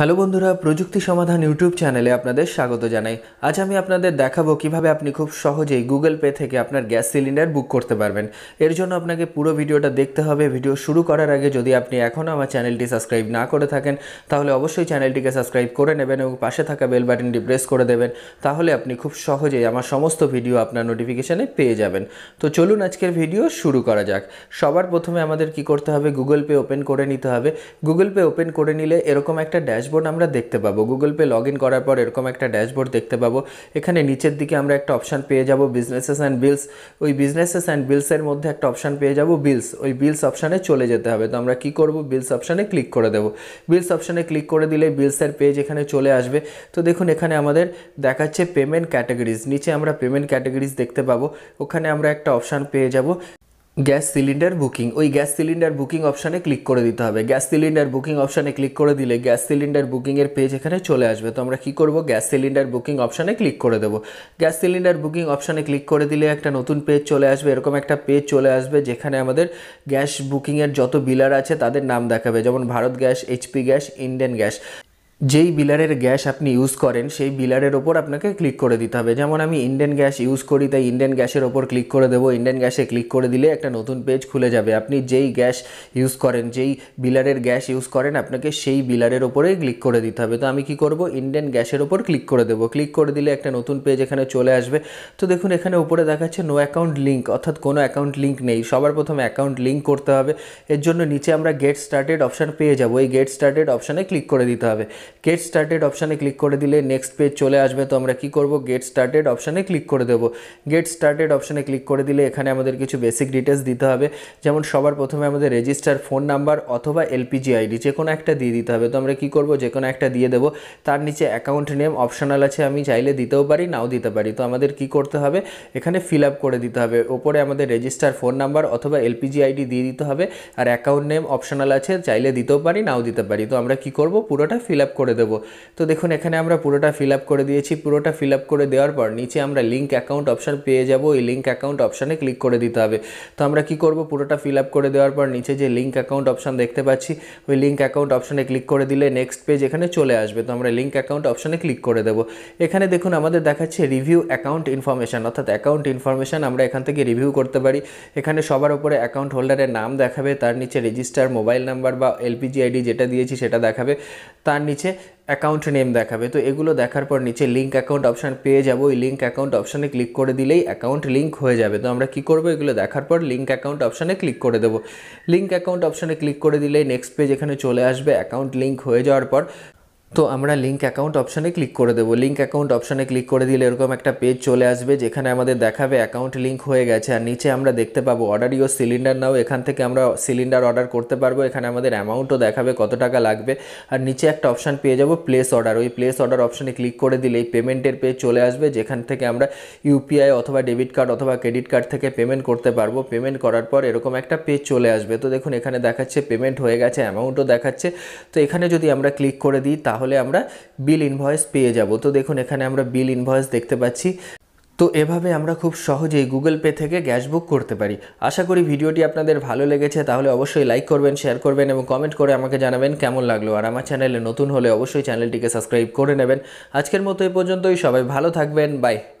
hello বন্ধুরা প্রযুক্তি সমাধান ইউটিউব চ্যানেলে আপনাদের স্বাগত জানাই আজ আমি আপনাদের দেখাবো কিভাবে আপনি খুব সহজেই গুগল পে থেকে আপনার গ্যাস সিলিন্ডার বুক করতে পারবেন এর জন্য আপনাকে পুরো ভিডিওটা দেখতে হবে ভিডিও শুরু করার আগে যদি আপনি এখনও আমার চ্যানেলটি সাবস্ক্রাইব না করে থাকেন তাহলে অবশ্যই চ্যানেলটিকে সাবস্ক্রাইব করে নেবেন এবং পাশে থাকা বেল বাটনটি প্রেস করে দেবেন তাহলে আপনি খুব সহজেই আমার সমস্ত ভিডিও আপনার নোটিফিকেশানে পেয়ে যাবেন তো চলুন আজকের ভিডিও শুরু করা যাক সবার প্রথমে আমাদের কি করতে হবে গুগল পে ওপেন করে নিতে হবে গুগল পে ওপেন করে নিলে এরকম একটা ড্যাশ ড্যাশবোর্ড আমরা দেখতে পাবো গুগল পে লগ করার পর এরকম একটা ড্যাশবোর্ড দেখতে পাবো এখানে নিচের দিকে আমরা একটা অপশান পেয়ে যাব বিজনেসেস অ্যান্ড বিলস ওই বিজনেসেস অ্যান্ড বিলসের মধ্যে একটা অপশান পেয়ে যাব বিলস ওই বিলস অপশানে চলে যেতে হবে তো আমরা কি করব বিলস অপশানে ক্লিক করে দেবো বিলস অপশানে ক্লিক করে দিলে বিলসের পেজ এখানে চলে আসবে তো দেখুন এখানে আমাদের দেখাচ্ছে পেমেন্ট ক্যাটাগরিজ নিচে আমরা পেমেন্ট ক্যাটাগরিজ দেখতে পাবো ওখানে আমরা একটা অপশান পেয়ে যাব গ্যাস সিলিন্ডার বুকিং ওই গ্যাস সিলিন্ডার বুকিং অপশানে ক্লিক করে দিতে হবে গ্যাস সিলিন্ডার বুকিং অপশানে ক্লিক করে দিলে গ্যাস সিলিন্ডার বুকিংয়ের পেজ এখানে চলে আসবে তো আমরা কী করব গ্যাস সিলিন্ডার বুকিং অপশানে ক্লিক করে দেবো গ্যাস সিলিন্ডার বুকিং অপশানে ক্লিক করে দিলে একটা নতুন পেজ চলে আসবে এরকম একটা পেজ চলে আসবে যেখানে আমাদের গ্যাস বুকিংয়ের যত বিলার আছে তাদের নাম দেখাবে যেমন Bharat gas HP gas Indian gas যেই বিলারের গ্যাস আপনি ইউজ করেন সেই বিলারের ওপর আপনাকে ক্লিক করে দিতে হবে যেমন আমি ইন্ডিয়ান গ্যাস ইউজ করি তাই ইন্ডিয়ান গ্যাসের ওপর ক্লিক করে দেবো ইন্ডিয়ান গ্যাসে ক্লিক করে দিলে একটা নতুন পেজ খুলে যাবে আপনি যেই গ্যাস ইউজ করেন যেই বিলারের গ্যাস ইউজ করেন আপনাকে সেই বিলারের ওপরেই ক্লিক করে দিতে হবে তো আমি কি করব ইন্ডিয়ান গ্যাসের ওপর ক্লিক করে দেবো ক্লিক করে দিলে একটা নতুন পেজ এখানে চলে আসবে তো দেখুন এখানে উপরে দেখাচ্ছে নো অ্যাকাউন্ট লিঙ্ক অর্থাৎ কোনো অ্যাকাউন্ট লিঙ্ক নেই সবার প্রথমে অ্যাকাউন্ট লিঙ্ক করতে হবে এর জন্য নিচে আমরা গেট স্টার্টেড অপশান পেয়ে যাবো এই গেট স্টার্টেড অপশানে ক্লিক করে দিতে হবে গেট স্টার্টেড অপশানে ক্লিক করে দিলে নেক্সট পেজ চলে আসবে তো আমরা কি করব গেট স্টার্টেড অপশানে ক্লিক করে দেব গেট স্টার্টেড অপশানে ক্লিক করে দিলে এখানে আমাদের কিছু বেসিক ডিটেলস দিতে হবে যেমন সবার প্রথমে আমাদের রেজিস্টার ফোন নাম্বার অথবা এলপিজি আইডি যে কোনো একটা দিয়ে দিতে হবে তো আমরা কি করব যে কোনো একটা দিয়ে দেবো তার নিচে অ্যাকাউন্ট নেম অপশনাল আছে আমি চাইলে দিতেও পারি নাও দিতে পারি তো আমাদের কি করতে হবে এখানে ফিল আপ করে দিতে হবে ওপরে আমাদের রেজিস্টার ফোন নাম্বার অথবা এলপিজি আইডি দিয়ে দিতে হবে আর অ্যাকাউন্ট নেম অপশনাল আছে চাইলে দিতেও পারি নাও দিতে পারি তো আমরা কি করব পুরোটা ফিল আপ করে দেবো তো দেখুন এখানে আমরা পুরোটা ফিল করে দিয়েছি পুরোটা ফিল করে দেওয়ার পর নিচে আমরা লিঙ্ক অ্যাকাউন্ট অপশান পেয়ে যাব এই লিঙ্ক অ্যাকাউন্ট অপশানে ক্লিক করে দিতে হবে তো আমরা কি করব পুরোটা ফিল করে দেওয়ার পর নিচে যে লিঙ্ক অ্যাকাউন্ট অপশান দেখতে পাচ্ছি ওই লিঙ্ক অ্যাকাউন্ট অপশানে ক্লিক করে দিলে নেক্সট পেজ এখানে চলে আসবে তো আমরা লিঙ্ক অ্যাকাউন্ট অপশানে ক্লিক করে দেবো এখানে দেখুন আমাদের দেখাচ্ছে রিভিউ অ্যাকাউন্ট ইনফরমেশান অর্থাৎ অ্যাকাউন্ট ইনফরমেশান আমরা এখান থেকে রিভিউ করতে পারি এখানে সবার উপরে অ্যাকাউন্ট হোল্ডারের নাম দেখাবে তার নিচে রেজিস্টার মোবাইল নাম্বার বা এলপিজি আইডি যেটা দিয়েছি সেটা দেখাবে তার নিচে নিচে অ্যাকাউন্ট নেম দেখাবে তো এগুলো দেখার পর নিচে লিঙ্ক অ্যাকাউন্ট অপশান পেয়ে যাবো ওই লিঙ্ক অ্যাকাউন্ট অপশানে ক্লিক করে দিলেই অ্যাকাউন্ট লিঙ্ক হয়ে যাবে তো আমরা কি করব এগুলো দেখার পর লিঙ্ক অ্যাকাউন্ট অপশানে ক্লিক করে দেবো লিঙ্ক অ্যাকাউন্ট অপশানে ক্লিক করে দিলেই নেক্সট পেজ এখানে চলে আসবে অ্যাকাউন্ট লিঙ্ক হয়ে যাওয়ার পর তো আমরা লিঙ্ক অ্যাকাউন্ট অপশানে ক্লিক করে দেবো লিঙ্ক অ্যাকাউন্ট অপশানে ক্লিক করে দিলে এরকম একটা পেজ চলে আসবে যেখানে আমাদের দেখাবে অ্যাকাউন্ট লিঙ্ক হয়ে গেছে আর নিচে আমরা দেখতে পাবো অর্ডার ইউর সিলিন্ডার নাও এখান থেকে আমরা সিলিন্ডার অর্ডার করতে পারবো এখানে আমাদের অ্যামাউন্টও দেখাবে কত টাকা লাগবে আর নিচে একটা অপশান পেয়ে যাবো প্লেস অর্ডার ওই প্লেস অর্ডার অপশানে ক্লিক করে দিলে এই পেমেন্টের পেজ চলে আসবে যেখান থেকে আমরা ইউপিআই অথবা ডেবিট কার্ড অথবা ক্রেডিট কার্ড থেকে পেমেন্ট করতে পারবো পেমেন্ট করার পর এরকম একটা পেজ চলে আসবে তো দেখুন এখানে দেখাচ্ছে পেমেন্ট হয়ে গেছে অ্যামাউন্টও দেখাচ্ছে তো এখানে যদি আমরা ক্লিক করে দিই তা তাহলে আমরা বিল ইনভয়েস পেয়ে যাব তো দেখুন এখানে আমরা বিল ইনভয়েস দেখতে পাচ্ছি তো এভাবে আমরা খুব সহজেই গুগল পে থেকে গ্যাস বুক করতে পারি আশা করি ভিডিওটি আপনাদের ভালো লেগেছে তাহলে অবশ্যই লাইক করবেন শেয়ার করবেন এবং কমেন্ট করে আমাকে জানাবেন কেমন লাগলো আর আমার চ্যানেলে নতুন হলে অবশ্যই চ্যানেলটিকে সাবস্ক্রাইব করে নেবেন আজকের মতো এ পর্যন্তই সবাই ভালো থাকবেন বাই